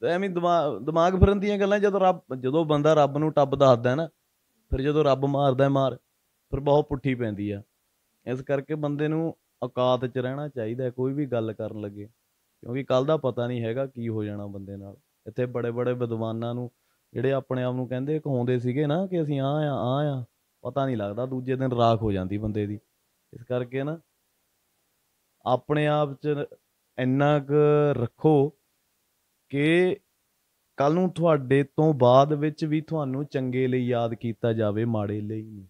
ਤੇ ਐਵੇਂ ਦਿਮਾਗ ਫਿਰਨ ਦੀਆਂ ਗੱਲਾਂ ਜਦੋਂ ਰੱਬ ਜਦੋਂ ਬੰਦਾ ਰੱਬ ਨੂੰ ਟੱਬ ਦੱਸਦਾ ਨਾ ਫਿਰ ਜਦੋਂ ਰੱਬ ਮਾਰਦਾ ਮਾਰ ਫਿਰ ਬਹੁਤ ਪੁੱਠੀ ਪੈਂਦੀ ਆ ਇਸ ਕਰਕੇ ਬੰਦੇ ਨੂੰ ਔਕਾਤ 'ਚ ਰਹਿਣਾ ਚਾਹੀਦਾ ਕੋਈ ਵੀ ਗੱਲ ਕਰਨ ਲੱਗੇ ਕਿਉਂਕਿ ਕੱਲ ਦਾ ਪਤਾ ਨਹੀਂ ਹੈਗਾ ਕੀ ਹੋ ਜਾਣਾ ਬੰਦੇ ਨਾਲ ਇੱਥੇ ਬੜੇ ਬੜੇ ਵਿਦਵਾਨਾਂ ਨੂੰ ਜਿਹੜੇ ਆਪਣੇ ਆਪ ਨੂੰ ਕਹਿੰਦੇ ਕਹੋਂਦੇ ਸੀਗੇ ਨਾ ਕਿ ਅਸੀਂ ਆ ਆ ਆ ਆ ਪਤਾ ਨਹੀਂ ਲੱਗਦਾ ਦੂਜੇ ਦਿਨ ਰਾਖ ਹੋ ਜਾਂਦੀ ਬੰਦੇ ਦੀ ਇਸ ਕਰਕੇ ਨਾ ਆਪਣੇ ਆਪ 'ਚ ਇੰਨਾ ਕੁ ਰੱਖੋ ਕਿ ਕੱਲ ਨੂੰ ਤੁਹਾਡੇ ਤੋਂ ਬਾਅਦ ਵਿੱਚ ਵੀ ਤੁਹਾਨੂੰ ਚੰਗੇ ਲਈ ਯਾਦ ਕੀਤਾ ਜਾਵੇ ਮਾੜੇ ਲਈ ਨਹੀਂ